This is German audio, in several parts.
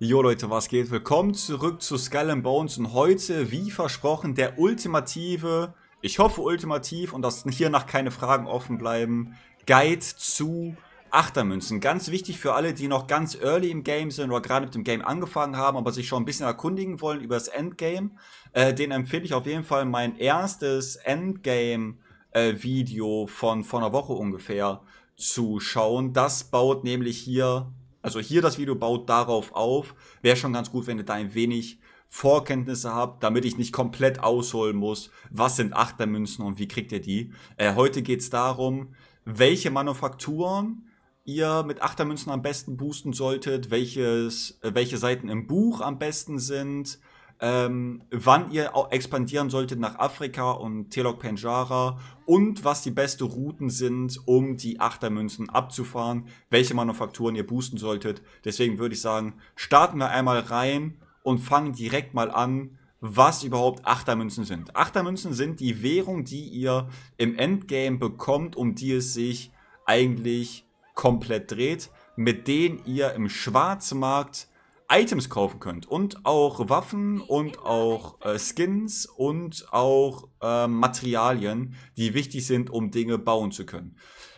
Jo Leute, was geht? Willkommen zurück zu Skull and Bones und heute, wie versprochen, der ultimative, ich hoffe ultimativ und dass hiernach keine Fragen offen bleiben, Guide zu Achtermünzen. Ganz wichtig für alle, die noch ganz early im Game sind oder gerade mit dem Game angefangen haben, aber sich schon ein bisschen erkundigen wollen über das Endgame. Äh, den empfehle ich auf jeden Fall mein erstes Endgame-Video äh, von vor einer Woche ungefähr zu schauen. Das baut nämlich hier also hier das Video baut darauf auf. Wäre schon ganz gut, wenn ihr da ein wenig Vorkenntnisse habt, damit ich nicht komplett ausholen muss, was sind Achtermünzen und wie kriegt ihr die. Äh, heute geht es darum, welche Manufakturen ihr mit Achtermünzen am besten boosten solltet, welches, äh, welche Seiten im Buch am besten sind, ähm, wann ihr auch expandieren solltet nach Afrika und Telok Penjara und was die beste Routen sind, um die Achtermünzen abzufahren, welche Manufakturen ihr boosten solltet. Deswegen würde ich sagen, starten wir einmal rein und fangen direkt mal an, was überhaupt Achtermünzen sind. Achtermünzen sind die Währung, die ihr im Endgame bekommt, um die es sich eigentlich komplett dreht, mit denen ihr im Schwarzmarkt Items kaufen könnt und auch Waffen und auch äh, Skins und auch äh, Materialien, die wichtig sind, um Dinge bauen zu können.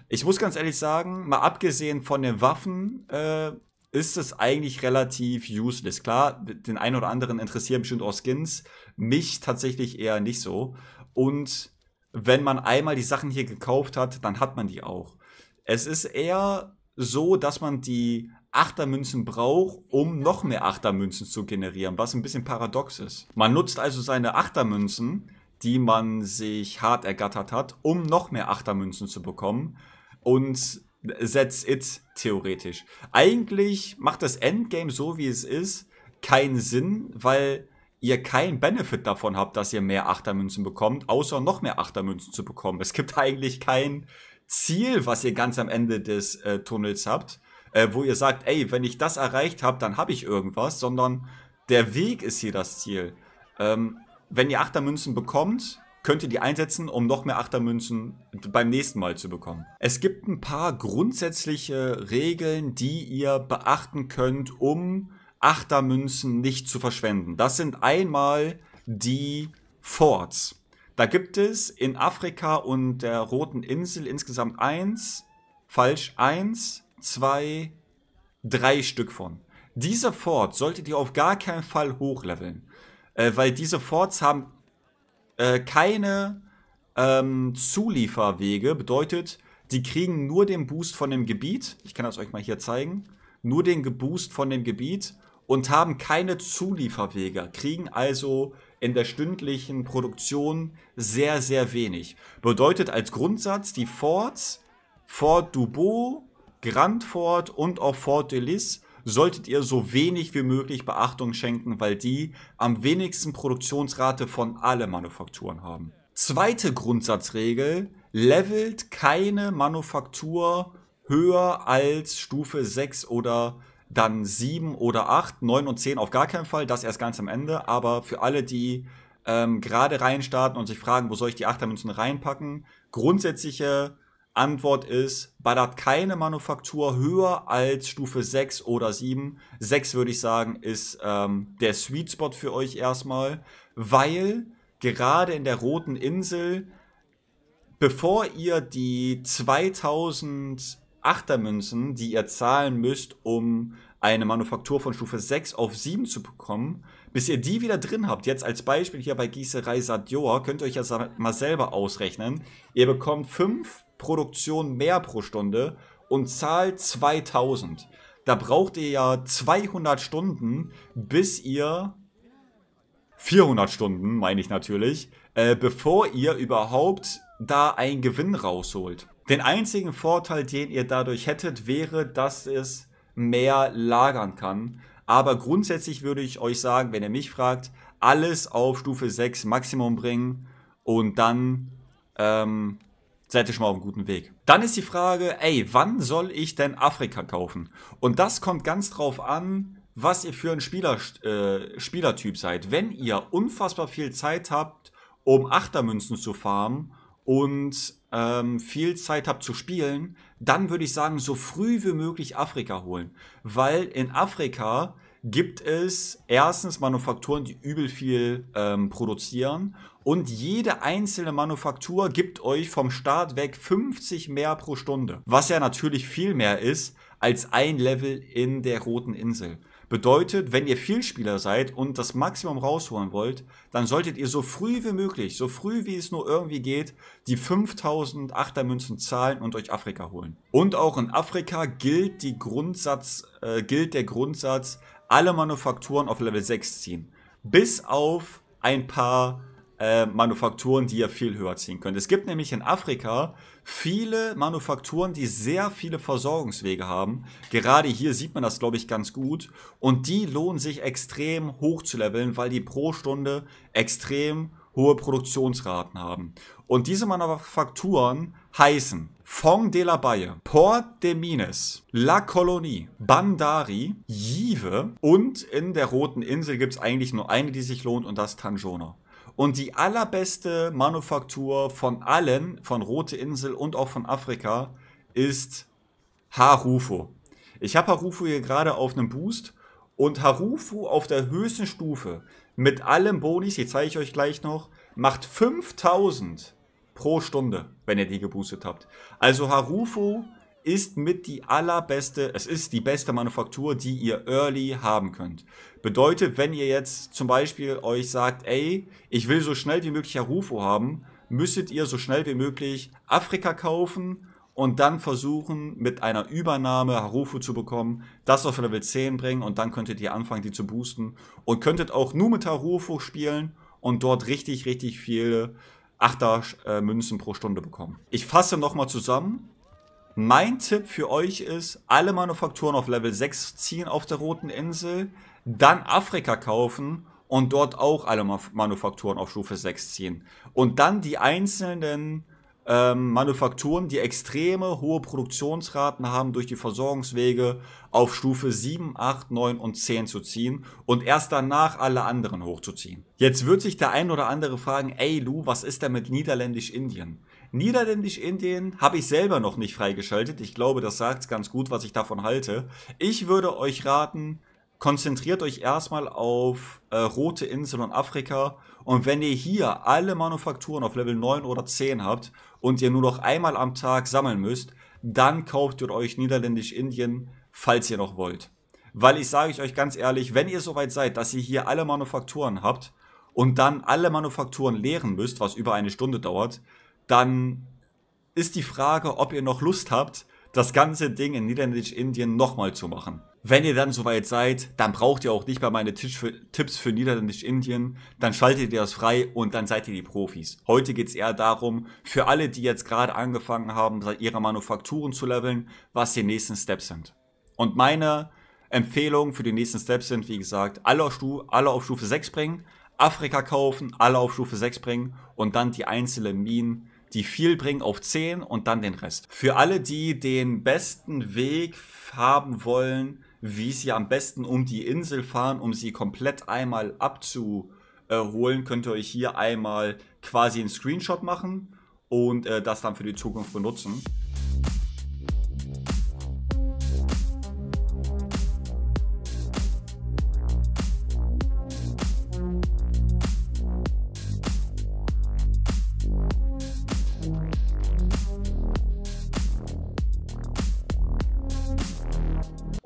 Ich muss ganz ehrlich sagen, mal abgesehen von den Waffen, äh, ist es eigentlich relativ useless. Klar, den einen oder anderen interessieren bestimmt auch Skins, mich tatsächlich eher nicht so. Und wenn man einmal die Sachen hier gekauft hat, dann hat man die auch. Es ist eher so, dass man die Achtermünzen braucht, um noch mehr Achtermünzen zu generieren, was ein bisschen paradox ist. Man nutzt also seine Achtermünzen, die man sich hart ergattert hat, um noch mehr Achtermünzen zu bekommen. Und setzt it, theoretisch. Eigentlich macht das Endgame so, wie es ist, keinen Sinn, weil ihr keinen Benefit davon habt, dass ihr mehr Achtermünzen bekommt, außer noch mehr Achtermünzen zu bekommen. Es gibt eigentlich kein Ziel, was ihr ganz am Ende des äh, Tunnels habt äh, wo ihr sagt, ey, wenn ich das erreicht habe, dann habe ich irgendwas, sondern der Weg ist hier das Ziel. Ähm, wenn ihr Achtermünzen bekommt, könnt ihr die einsetzen, um noch mehr Achtermünzen beim nächsten Mal zu bekommen. Es gibt ein paar grundsätzliche Regeln, die ihr beachten könnt, um Achtermünzen nicht zu verschwenden. Das sind einmal die Forts. Da gibt es in Afrika und der Roten Insel insgesamt eins, falsch eins, zwei, drei Stück von. Diese Fort solltet ihr auf gar keinen Fall hochleveln. Äh, weil diese Forts haben äh, keine ähm, Zulieferwege. Bedeutet, die kriegen nur den Boost von dem Gebiet. Ich kann das euch mal hier zeigen. Nur den Boost von dem Gebiet und haben keine Zulieferwege. Kriegen also in der stündlichen Produktion sehr, sehr wenig. Bedeutet als Grundsatz, die Forts, Fort Dubot, Grand Fort und auch Fort de Lis solltet ihr so wenig wie möglich Beachtung schenken, weil die am wenigsten Produktionsrate von allen Manufakturen haben. Zweite Grundsatzregel, levelt keine Manufaktur höher als Stufe 6 oder dann 7 oder 8, 9 und 10 auf gar keinen Fall, das erst ganz am Ende, aber für alle, die ähm, gerade reinstarten und sich fragen, wo soll ich die 8er Münzen reinpacken, grundsätzliche Antwort ist, ballert keine Manufaktur höher als Stufe 6 oder 7. 6 würde ich sagen, ist ähm, der Sweet Spot für euch erstmal, weil gerade in der Roten Insel, bevor ihr die 2000 Achtermünzen, die ihr zahlen müsst, um eine Manufaktur von Stufe 6 auf 7 zu bekommen, bis ihr die wieder drin habt, jetzt als Beispiel hier bei Gießerei Sadioa, könnt ihr euch ja mal selber ausrechnen. Ihr bekommt fünf Produktionen mehr pro Stunde und zahlt 2000. Da braucht ihr ja 200 Stunden, bis ihr 400 Stunden, meine ich natürlich, äh, bevor ihr überhaupt da einen Gewinn rausholt. Den einzigen Vorteil, den ihr dadurch hättet, wäre, dass es mehr lagern kann. Aber grundsätzlich würde ich euch sagen, wenn ihr mich fragt, alles auf Stufe 6 Maximum bringen und dann ähm, seid ihr schon mal auf einem guten Weg. Dann ist die Frage, ey, wann soll ich denn Afrika kaufen? Und das kommt ganz drauf an, was ihr für ein Spieler, äh, Spielertyp seid. Wenn ihr unfassbar viel Zeit habt, um Achtermünzen zu farmen und ähm, viel Zeit habt zu spielen, dann würde ich sagen, so früh wie möglich Afrika holen. Weil in Afrika gibt es erstens Manufakturen, die übel viel ähm, produzieren. Und jede einzelne Manufaktur gibt euch vom Start weg 50 mehr pro Stunde. Was ja natürlich viel mehr ist als ein Level in der roten Insel. Bedeutet, wenn ihr Vielspieler seid und das Maximum rausholen wollt, dann solltet ihr so früh wie möglich, so früh wie es nur irgendwie geht, die 5000 Achtermünzen zahlen und euch Afrika holen. Und auch in Afrika gilt, die Grundsatz, äh, gilt der Grundsatz, alle Manufakturen auf Level 6 ziehen. Bis auf ein paar äh, Manufakturen, die ihr viel höher ziehen könnt. Es gibt nämlich in Afrika viele Manufakturen, die sehr viele Versorgungswege haben. Gerade hier sieht man das, glaube ich, ganz gut. Und die lohnen sich extrem hoch zu leveln, weil die pro Stunde extrem hohe Produktionsraten haben. Und diese Manufakturen heißen Fong de la Baye, Port de Mines, La Colonie, Bandari, Jive und in der Roten Insel gibt es eigentlich nur eine, die sich lohnt und das Tanjona. Und die allerbeste Manufaktur von allen, von Rote Insel und auch von Afrika, ist Harufu. Ich habe Harufu hier gerade auf einem Boost und Harufu auf der höchsten Stufe mit allen Bonis, die zeige ich euch gleich noch, macht 5000 pro Stunde, wenn ihr die geboostet habt. Also Harufu ist mit die allerbeste, es ist die beste Manufaktur, die ihr early haben könnt. Bedeutet, wenn ihr jetzt zum Beispiel euch sagt, ey, ich will so schnell wie möglich Arufo haben, müsstet ihr so schnell wie möglich Afrika kaufen und dann versuchen, mit einer Übernahme Harufu zu bekommen, das auf Level 10 bringen und dann könntet ihr anfangen, die zu boosten und könntet auch nur mit Harufu spielen und dort richtig, richtig viele Achter-Münzen äh, pro Stunde bekommen. Ich fasse nochmal zusammen. Mein Tipp für euch ist, alle Manufakturen auf Level 6 ziehen auf der Roten Insel, dann Afrika kaufen und dort auch alle Manufakturen auf Stufe 6 ziehen. Und dann die einzelnen ähm, Manufakturen, die extreme hohe Produktionsraten haben durch die Versorgungswege, auf Stufe 7, 8, 9 und 10 zu ziehen und erst danach alle anderen hochzuziehen. Jetzt wird sich der ein oder andere fragen, ey Lu, was ist denn mit Niederländisch-Indien? Niederländisch-Indien habe ich selber noch nicht freigeschaltet. Ich glaube, das sagt ganz gut, was ich davon halte. Ich würde euch raten, konzentriert euch erstmal auf äh, Rote Insel und Afrika. Und wenn ihr hier alle Manufakturen auf Level 9 oder 10 habt und ihr nur noch einmal am Tag sammeln müsst, dann kauft ihr euch Niederländisch-Indien, falls ihr noch wollt. Weil ich sage euch ganz ehrlich, wenn ihr soweit seid, dass ihr hier alle Manufakturen habt und dann alle Manufakturen leeren müsst, was über eine Stunde dauert, dann ist die Frage, ob ihr noch Lust habt, das ganze Ding in Niederländisch-Indien nochmal zu machen. Wenn ihr dann soweit seid, dann braucht ihr auch nicht mehr meine Tipps für Niederländisch-Indien. Dann schaltet ihr das frei und dann seid ihr die Profis. Heute geht es eher darum, für alle, die jetzt gerade angefangen haben, ihre Manufakturen zu leveln, was die nächsten Steps sind. Und meine Empfehlungen für die nächsten Steps sind, wie gesagt, alle auf, alle auf Stufe 6 bringen, Afrika kaufen, alle auf Stufe 6 bringen und dann die einzelnen Minen die viel bringen, auf 10 und dann den Rest. Für alle, die den besten Weg haben wollen, wie sie am besten um die Insel fahren, um sie komplett einmal abzuholen, könnt ihr euch hier einmal quasi einen Screenshot machen und äh, das dann für die Zukunft benutzen.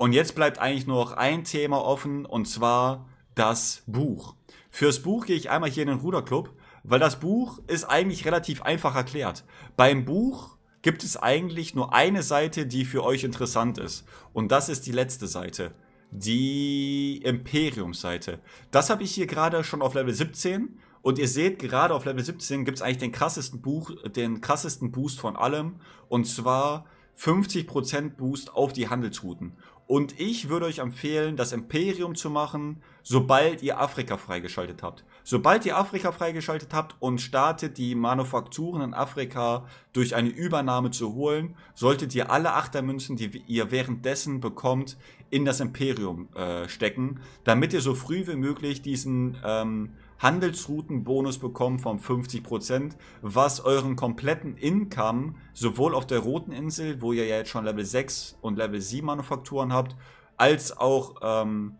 Und jetzt bleibt eigentlich nur noch ein Thema offen und zwar das Buch. Fürs Buch gehe ich einmal hier in den Ruderclub, weil das Buch ist eigentlich relativ einfach erklärt. Beim Buch gibt es eigentlich nur eine Seite, die für euch interessant ist. Und das ist die letzte Seite. Die Imperium-Seite. Das habe ich hier gerade schon auf Level 17. Und ihr seht, gerade auf Level 17 gibt es eigentlich den krassesten, Buch, den krassesten Boost von allem. Und zwar 50% Boost auf die Handelsrouten. Und ich würde euch empfehlen, das Imperium zu machen, sobald ihr Afrika freigeschaltet habt. Sobald ihr Afrika freigeschaltet habt und startet, die Manufakturen in Afrika durch eine Übernahme zu holen, solltet ihr alle Achtermünzen, die ihr währenddessen bekommt, in das Imperium äh, stecken, damit ihr so früh wie möglich diesen ähm, Handelsroutenbonus bekommen von 50%, was euren kompletten Income sowohl auf der Roten Insel, wo ihr ja jetzt schon Level 6 und Level 7 Manufakturen habt, als auch ähm,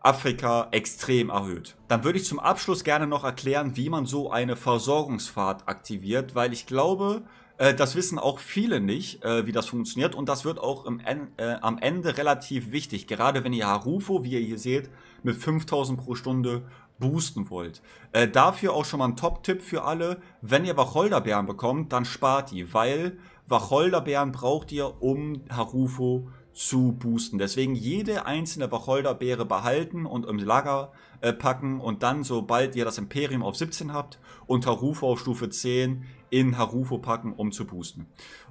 Afrika extrem erhöht. Dann würde ich zum Abschluss gerne noch erklären, wie man so eine Versorgungsfahrt aktiviert, weil ich glaube, äh, das wissen auch viele nicht, äh, wie das funktioniert. Und das wird auch en äh, am Ende relativ wichtig. Gerade wenn ihr Harufo, wie ihr hier seht, mit 5000 pro Stunde boosten wollt. Äh, dafür auch schon mal ein Top-Tipp für alle. Wenn ihr Wacholderbeeren bekommt, dann spart die, weil Wacholderbeeren braucht ihr, um Harufo zu boosten. Deswegen jede einzelne Wacholderbeere behalten und im Lager äh, packen und dann, sobald ihr das Imperium auf 17 habt und Harufo auf Stufe 10 in Harufo packen, um zu boosten.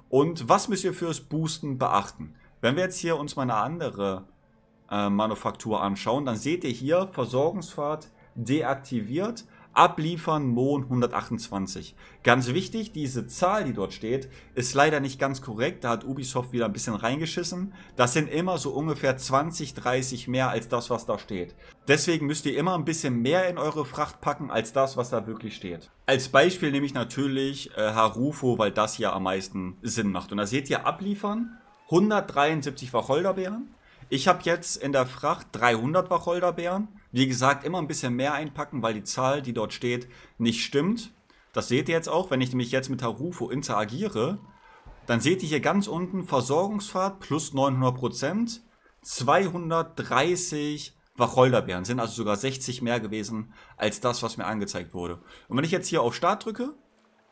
Und was müsst ihr fürs Boosten beachten? Wenn wir jetzt hier uns mal eine andere äh, Manufaktur anschauen, dann seht ihr hier Versorgungsfahrt deaktiviert. Abliefern Mohn 128. Ganz wichtig, diese Zahl, die dort steht, ist leider nicht ganz korrekt. Da hat Ubisoft wieder ein bisschen reingeschissen. Das sind immer so ungefähr 20, 30 mehr als das, was da steht. Deswegen müsst ihr immer ein bisschen mehr in eure Fracht packen, als das, was da wirklich steht. Als Beispiel nehme ich natürlich äh, Harufo, weil das hier am meisten Sinn macht. Und da seht ihr abliefern 173 Wacholderbeeren. Ich habe jetzt in der Fracht 300 Wacholderbeeren wie gesagt, immer ein bisschen mehr einpacken, weil die Zahl, die dort steht, nicht stimmt. Das seht ihr jetzt auch, wenn ich nämlich jetzt mit Harufo interagiere, dann seht ihr hier ganz unten Versorgungsfahrt plus 900%, Prozent. 230 Wacholderbeeren, sind also sogar 60 mehr gewesen als das, was mir angezeigt wurde. Und wenn ich jetzt hier auf Start drücke,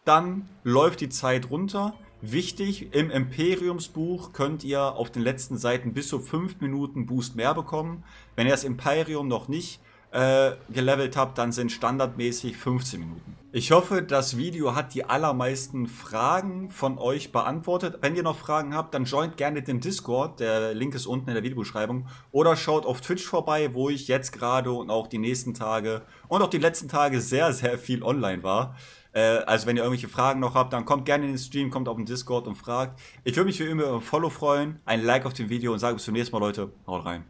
dann läuft die Zeit runter. Wichtig, im Imperiumsbuch könnt ihr auf den letzten Seiten bis zu 5 Minuten Boost mehr bekommen. Wenn ihr das Imperium noch nicht äh, gelevelt habt, dann sind standardmäßig 15 Minuten. Ich hoffe, das Video hat die allermeisten Fragen von euch beantwortet. Wenn ihr noch Fragen habt, dann joint gerne den Discord, der Link ist unten in der Videobeschreibung. Oder schaut auf Twitch vorbei, wo ich jetzt gerade und auch die nächsten Tage und auch die letzten Tage sehr, sehr viel online war. Äh, also wenn ihr irgendwelche Fragen noch habt, dann kommt gerne in den Stream, kommt auf den Discord und fragt. Ich würde mich wie immer über ein Follow freuen, ein Like auf dem Video und sage bis zum nächsten Mal, Leute. Haut rein.